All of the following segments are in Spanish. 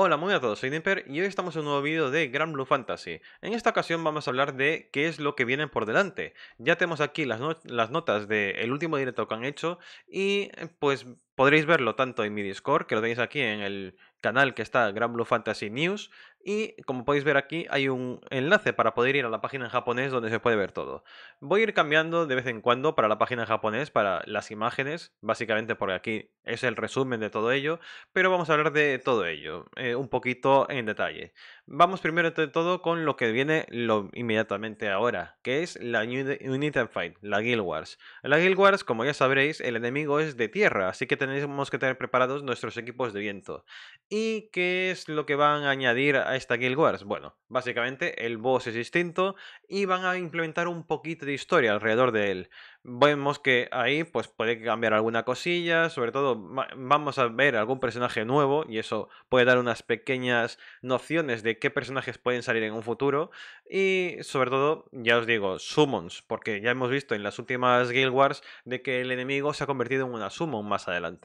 Hola, muy a todos, soy Nimper y hoy estamos en un nuevo vídeo de Grand Blue Fantasy. En esta ocasión vamos a hablar de qué es lo que viene por delante. Ya tenemos aquí las, notas del último directo que han hecho y pues Podréis verlo tanto en mi Discord, que lo tenéis aquí en el canal que está Gran Blue Fantasy News, y como podéis ver aquí hay un enlace para poder ir a la página en japonés donde se puede ver todo. Voy a ir cambiando de vez en cuando para la página en japonés, para las imágenes, básicamente porque aquí es el resumen de todo ello, pero vamos a hablar de todo ello, eh, un poquito en detalle. Vamos primero de todo con lo que viene inmediatamente ahora, que es la and Fight, la Guild Wars. La Guild Wars, como ya sabréis, el enemigo es de tierra, así que tenemos tenemos que tener preparados nuestros equipos de viento. ¿Y qué es lo que van a añadir a esta Guild Wars? Bueno, básicamente el boss es distinto y van a implementar un poquito de historia alrededor de él. Vemos que ahí pues puede cambiar alguna cosilla, sobre todo vamos a ver algún personaje nuevo y eso puede dar unas pequeñas nociones de qué personajes pueden salir en un futuro y sobre todo, ya os digo, summons, porque ya hemos visto en las últimas Guild Wars de que el enemigo se ha convertido en una summon más adelante.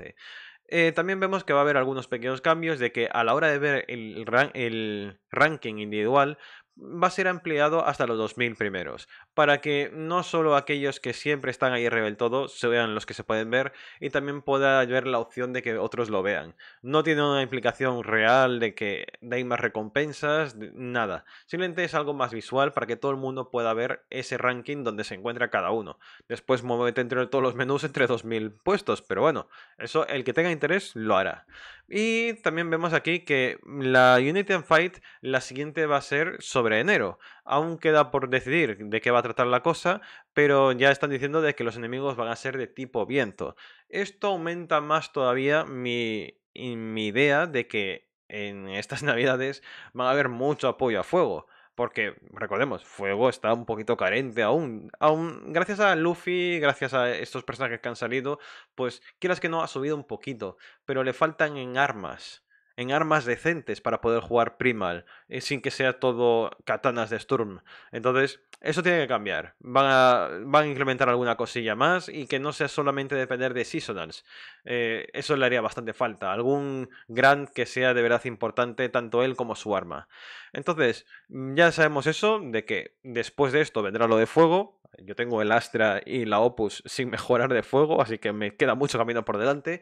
Eh, también vemos que va a haber algunos pequeños cambios de que a la hora de ver el, el ranking individual va a ser ampliado hasta los 2.000 primeros para que no solo aquellos que siempre están ahí rebel Se vean los que se pueden ver y también pueda haber la opción de que otros lo vean. No tiene una implicación real de que den más recompensas, nada. Simplemente es algo más visual para que todo el mundo pueda ver ese ranking donde se encuentra cada uno. Después muévete entre todos los menús entre 2000 puestos, pero bueno, eso el que tenga interés lo hará. Y también vemos aquí que la Unity and Fight, la siguiente va a ser sobre enero. Aún queda por decidir de qué va a tratar la cosa, pero ya están diciendo de que los enemigos van a ser de tipo viento. Esto aumenta más todavía mi, idea de que en estas navidades van a haber mucho apoyo a fuego porque recordemos, Fuego está un poquito carente aún. aún. Gracias a Luffy, gracias a estos personajes que han salido, pues quieras que no ha subido un poquito, pero le faltan en armas en armas decentes para poder jugar Primal, eh, sin que sea todo katanas de Sturm. Entonces, eso tiene que cambiar. Van a, van a incrementar alguna cosilla más y que no sea solamente depender de Seasonals. Eh, eso le haría bastante falta. Algún Grand que sea de verdad importante, tanto él como su arma. Entonces, ya sabemos eso, de que después de esto vendrá lo de fuego. Yo tengo el Astra y la Opus sin mejorar de fuego, así que me queda mucho camino por delante.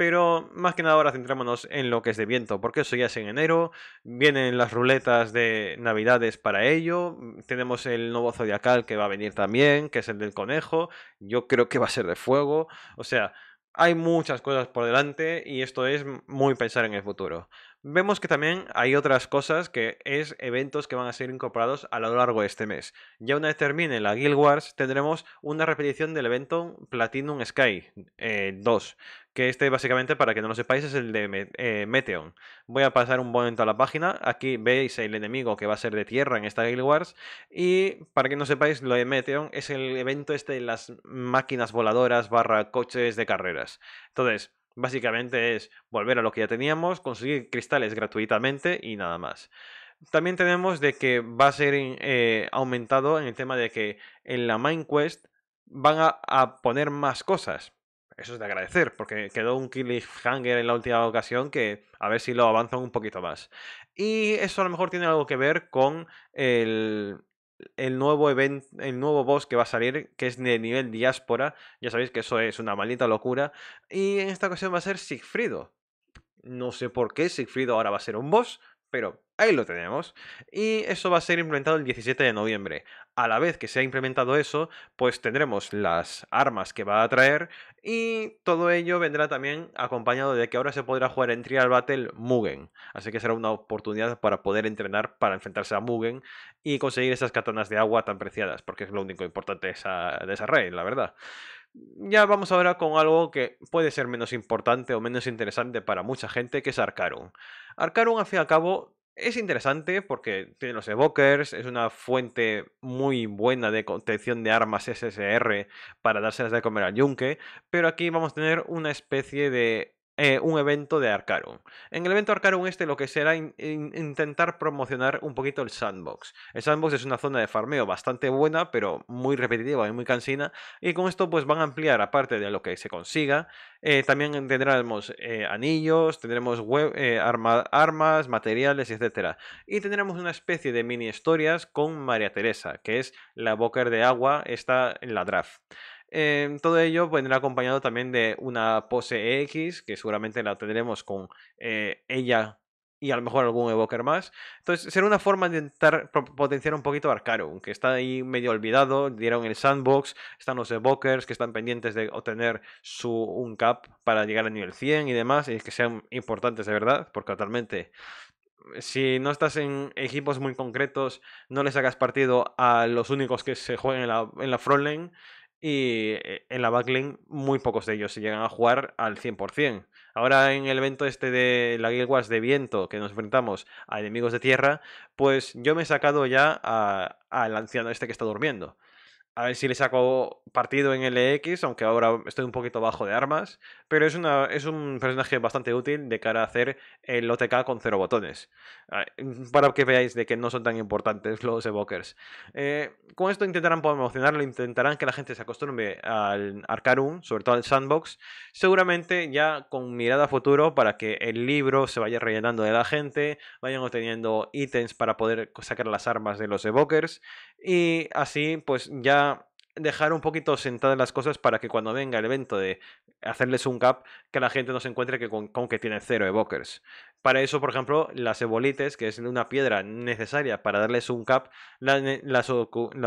Pero más que nada ahora centrémonos en lo que es de viento, porque eso ya es en enero, vienen las ruletas de navidades para ello, mm, tenemos el nuevo zodiacal que va a venir también, que es el del conejo, yo creo que va a ser de fuego, o sea, hay muchas cosas por delante y esto es muy pensar en el futuro. Vemos que también hay otras cosas que es eventos que van a ser incorporados a lo largo de este mes. Ya una vez termine la Guild Wars tendremos una repetición del evento Platinum Sky 2, eh, que este básicamente, para que no lo sepáis, es el de eh, Meteon. Voy a pasar un momento a la página, aquí veis el enemigo que va a ser de tierra en esta Guild Wars, y para que no sepáis, lo de Meteon es el evento este de las máquinas voladoras barra coches de carreras. Entonces, Básicamente es volver a lo que ya teníamos, conseguir cristales gratuitamente y nada más. También tenemos de que va a ser eh, aumentado en el tema de que en la Main Quest van a, poner más cosas. Eso es de agradecer, porque quedó un Hunger en la última ocasión que a ver si lo avanzan un poquito más. Y eso a lo mejor tiene algo que ver con el, el nuevo evento, el nuevo boss que va a salir, que es de nivel diáspora. Ya sabéis que eso es una maldita locura. Y en esta ocasión va a ser Sigfrido. No sé por qué Sigfrido ahora va a ser un boss, pero Ahí lo tenemos. Y eso va a ser implementado el 17 de noviembre. A la vez que se ha implementado eso, pues tendremos las armas que va a traer y todo ello vendrá también acompañado de que ahora se podrá jugar en Trial Battle Mugen. Así que será una oportunidad para poder entrenar para enfrentarse a Mugen y conseguir esas katanas de agua tan preciadas, porque es lo único importante de esa, de la verdad. Ya vamos ahora con algo que puede ser menos importante o menos interesante para mucha gente, que es Arcarum. Arcarum, al fin y al cabo, es interesante porque tiene los evokers, es una fuente muy buena de contención de armas SSR para dárselas de comer al yunque, pero aquí vamos a tener una especie de eh, un evento de Arcarum. En el evento Arcarum este lo que será intentar promocionar un poquito el sandbox. El sandbox es una zona de farmeo bastante buena, pero muy repetitiva y muy cansina. Y con esto pues van a ampliar, aparte de lo que se consiga, eh, también tendremos eh, anillos, tendremos armas, materiales, etc. Y tendremos una especie de mini historias con María Teresa, que es la Boker de Agua, está en la draft. Em, todo ello vendrá acompañado también de una pose X, que seguramente la tendremos con eh, ella y a lo mejor algún evoker más. Entonces, será una forma de intentar potenciar un poquito a Arcarum, que está ahí medio olvidado, dieron el sandbox, están los evokers que están pendientes de obtener su un cap para llegar al nivel 100 y demás, y que sean importantes de verdad, porque totalmente, si no estás en equipos muy concretos, no les hagas partido a los únicos que se juegan en la, en la front y eh, en la backlane muy pocos de ellos se llegan a jugar al 100%. Ahora en el evento este de la Guild de viento que nos enfrentamos a enemigos de tierra, pues yo me he sacado ya al anciano este que está durmiendo a ver si le saco partido en LX, aunque ahora estoy un poquito bajo de armas, pero es, una, es un personaje bastante útil de cara a hacer el OTK con cero botones, ah, mm, para que veáis de que no son tan importantes los evokers. Eh, con esto intentarán promocionarlo, intentarán que la gente se acostumbre al Arcarum, sobre todo al Sandbox, seguramente ya con mirada a futuro para que el libro se vaya rellenando de la gente, vayan obteniendo ítems para poder sacar las armas de los evokers y así, pues ya dejar un poquito sentadas las cosas para que cuando venga el evento de hacerles un cap, que la gente no se encuentre que con, que tiene cero evokers. Para eso, por ejemplo, las ebolites, que es una piedra necesaria para darles un cap, las,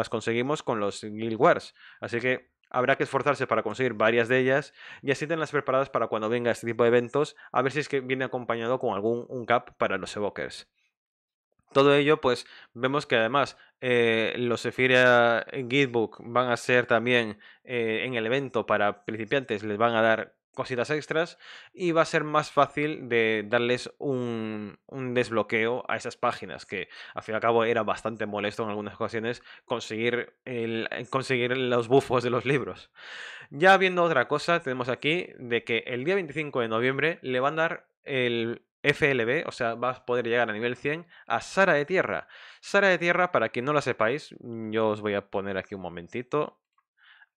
conseguimos con los Guild Wars. Así que habrá que esforzarse para conseguir varias de ellas y así tenerlas preparadas para cuando venga este tipo de eventos, a ver si es que viene acompañado con algún un cap para los evokers. Todo ello, pues vemos que además eh, los Sephira Gitbook van a ser también eh, en el evento para principiantes, les van a dar cositas extras y va a ser más fácil de darles un, desbloqueo a esas páginas que al fin y al cabo era bastante molesto en algunas ocasiones conseguir, conseguir los bufos de los libros. Ya viendo otra cosa, tenemos aquí de que el día 25 de noviembre le van a dar el FLB, o sea, vas a poder llegar a nivel 100 a Sara de Tierra. Sara de Tierra, para quien no la sepáis, yo os voy a poner aquí un momentito.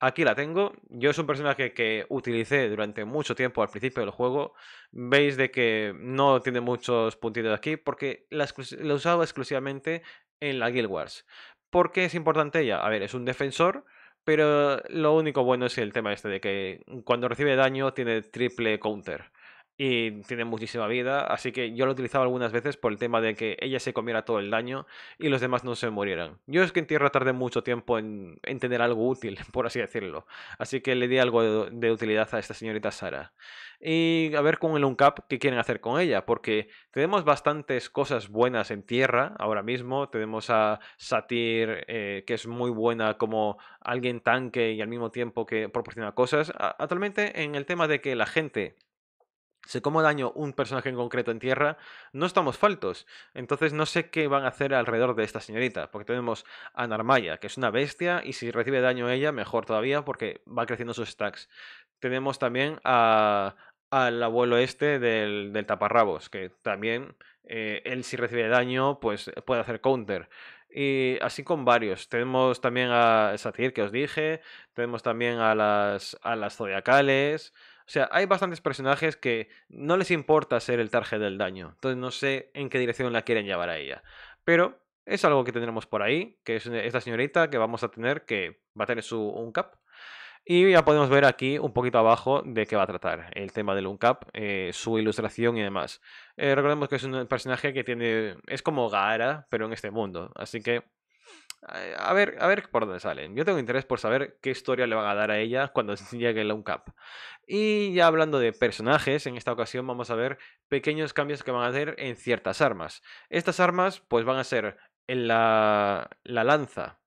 Aquí la tengo. Yo es un personaje que utilicé durante mucho tiempo al principio del juego. Veis de que no tiene muchos puntitos aquí porque la, he usaba exclusivamente en la Guild Wars. ¿Por qué es importante ella? A ver, es un defensor, pero lo único bueno es el tema este de que cuando recibe daño tiene triple counter y tiene muchísima vida, así que yo lo utilizaba algunas veces por el tema de que ella se comiera todo el daño y los demás no se murieran. Yo es que en tierra tardé mucho tiempo en, tener algo útil, por así decirlo, así que le di algo de, utilidad a esta señorita Sara. Y a ver con el uncap qué quieren hacer con ella, porque tenemos bastantes cosas buenas en tierra ahora mismo, tenemos a Satir, eh, que es muy buena como alguien tanque y al mismo tiempo que proporciona cosas. actualmente en el tema de que la gente sé cómo daño un personaje en concreto en tierra, no estamos faltos. Entonces no sé qué van a hacer alrededor de esta señorita, porque tenemos a Narmaya, que es una bestia, y si recibe daño ella, mejor todavía, porque va creciendo sus stacks. Tenemos también al abuelo este del, taparrabos, que también eh, él si recibe daño, pues puede hacer counter. Y así con varios. Tenemos también a Satir, que os dije, tenemos también a a las zodiacales. O sea, hay bastantes personajes que no les importa ser el target del daño. Entonces no sé en qué dirección la quieren llevar a ella. Pero es algo que tendremos por ahí, que es esta señorita que vamos a tener, que va a tener su uncap. Y ya podemos ver aquí un poquito abajo de qué va a tratar el tema del uncap, eh, su ilustración y demás. Eh, recordemos que es un personaje que tiene es como Gaara, pero en este mundo. Así que eh, a ver, a ver por dónde salen. Yo tengo interés por saber qué historia le van a dar a ella cuando llegue el Uncap Y ya hablando de personajes, en esta ocasión vamos a ver pequeños cambios que van a hacer en ciertas armas. Estas armas, pues van a ser en la, la lanza.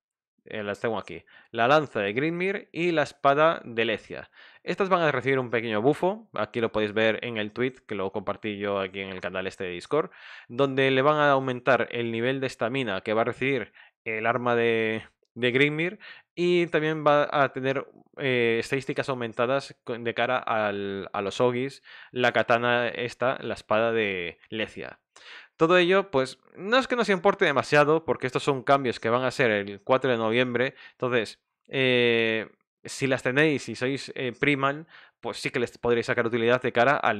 Eh, las tengo aquí. La lanza de Grimmir y la espada de Lecia. Estas van a recibir un pequeño bufo, aquí lo podéis ver en el tweet que lo compartí yo aquí en el canal este de Discord, donde le van a aumentar el nivel de estamina que va a recibir el arma de, de Grimir y también va a tener eh, estadísticas aumentadas de cara a los Ogis, la katana esta, la espada de Lecia. Todo ello, pues, no es que nos importe demasiado, porque estos son cambios que van a ser el 4 de noviembre, entonces... Eh, si las tenéis y sois eh, Priman, pues sí que les podréis sacar utilidad de cara a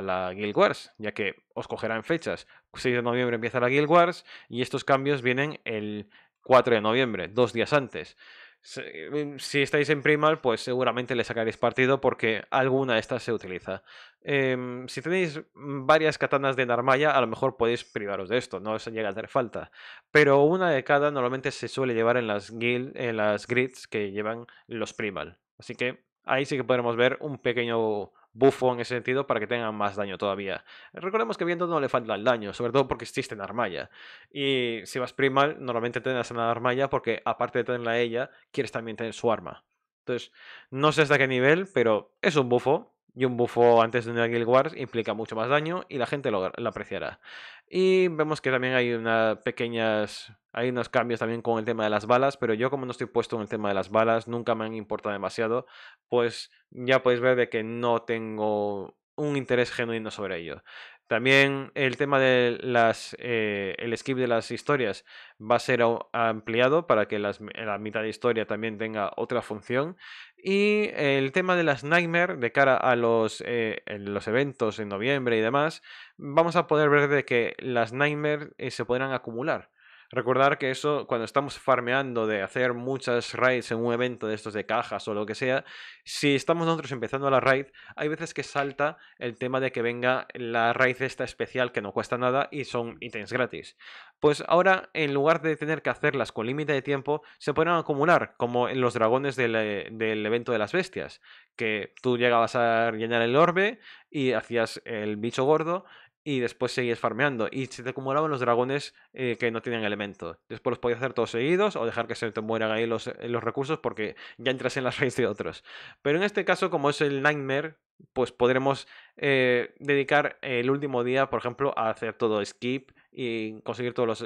la Guild Wars, ya que os cogerán fechas. 6 de noviembre empieza la Guild Wars y estos cambios vienen el 4 de noviembre, dos días antes. Em, si estáis en Primal, pues seguramente le sacaréis partido porque alguna de estas se utiliza. Em, si tenéis mm, varias katanas de Narmaya, a lo mejor podéis privaros de esto, no os llega a hacer falta. Pero una de cada normalmente se suele llevar en las, guild, en las grids que llevan los Primal. Así que ahí sí que podremos ver un pequeño bufo en ese sentido para que tengan más daño todavía. Recordemos que viendo no le falta el daño, sobre todo porque existe en Armaya. Y si vas primal, normalmente tendrás en Armaya porque aparte de tenerla ella, quieres también tener su arma. Entonces, no sé hasta qué nivel, pero es un bufo. Y un bufo antes de un Guild Wars implica mucho más daño y la gente lo apreciará. Y vemos que también hay unas pequeñas hay unos cambios también con el tema de las balas, pero yo como no estoy puesto en el tema de las balas, nunca me han importado demasiado, pues ya podéis ver de que no tengo un interés genuino sobre ello. También el tema de las eh, el skip de las historias va a ser ampliado para que la mitad de historia también tenga otra función. Y el tema de las Nightmare, de cara a los, eh, los eventos en noviembre y demás, vamos a poder ver de que las Nightmare eh, se podrán acumular. Recordar que eso, cuando estamos farmeando de hacer muchas raids en un evento de estos de cajas o lo que sea, si estamos nosotros empezando la raid, hay veces que salta el tema de que venga la raid esta especial que no cuesta nada y son ítems gratis. Pues ahora, en lugar de tener que hacerlas con límite de tiempo, se pueden acumular, como en los dragones del, eh, del evento de las bestias, que tú llegabas a llenar el orbe y hacías el bicho gordo y después seguías farmeando. Y se te acumulaban los dragones eh, que no tenían elementos. Después los podías hacer todos seguidos o dejar que se te mueran ahí los, eh, recursos porque ya entras en las raíces de otros. Pero en este caso, como es el Nightmare, pues podremos eh, dedicar el último día, por ejemplo, a hacer todo skip y conseguir todos los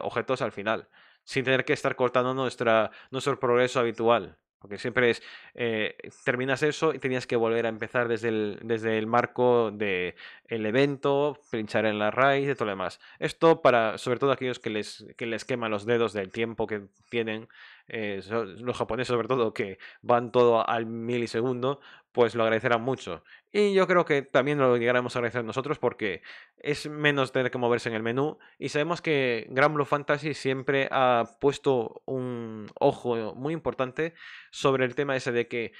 objetos al final. Sin tener que estar cortando nuestra, nuestro progreso habitual. Porque siempre es, eh, terminas eso y tenías que volver a empezar desde el, desde el marco del evento, pinchar en la raíz y todo lo demás. Esto para, sobre todo aquellos que les, que les queman los dedos del tiempo que tienen eh, los japoneses sobre todo, que van todo al milisegundo, pues lo agradecerán mucho. Y yo creo que también lo llegaremos a agradecer nosotros porque es menos tener que moverse en el menú. Y sabemos que Gran Blue Fantasy siempre ha puesto un ojo muy importante sobre el tema ese de que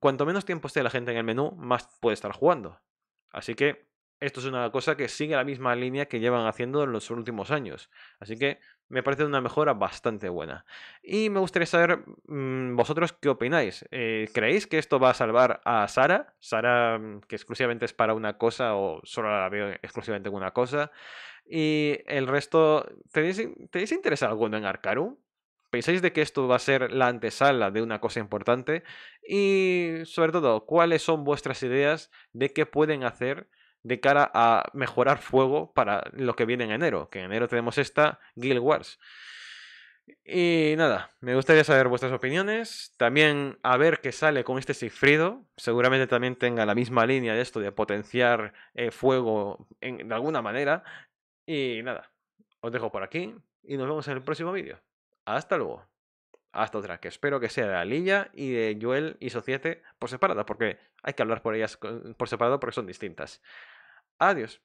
cuanto menos tiempo esté la gente en el menú, más puede estar jugando. Así que esto es una cosa que sigue la misma línea que llevan haciendo en los últimos años. Así que me parece una mejora bastante buena. Y me gustaría saber mm, vosotros qué opináis. Eh, ¿Creéis que esto va a salvar a Sara? Sara mm, que exclusivamente es para una cosa o solo la veo exclusivamente en una cosa. Y el resto, ¿tenéis, interés alguno en Arcarum? ¿Pensáis de que esto va a ser la antesala de una cosa importante? Y sobre todo, ¿cuáles son vuestras ideas de qué pueden hacer? de cara a mejorar fuego para lo que viene en enero. Que en enero tenemos esta Guild Wars. Y nada, me gustaría saber vuestras opiniones. También a ver qué sale con este Sigfrido. Seguramente también tenga la misma línea de esto de potenciar eh, fuego en, de alguna manera. Y nada, os dejo por aquí y nos vemos en el próximo vídeo. Hasta luego. Hasta otra, que espero que sea de Alilla y de Joel y Societe por separada, porque hay que hablar por ellas eh, por separado porque son distintas. Adiós.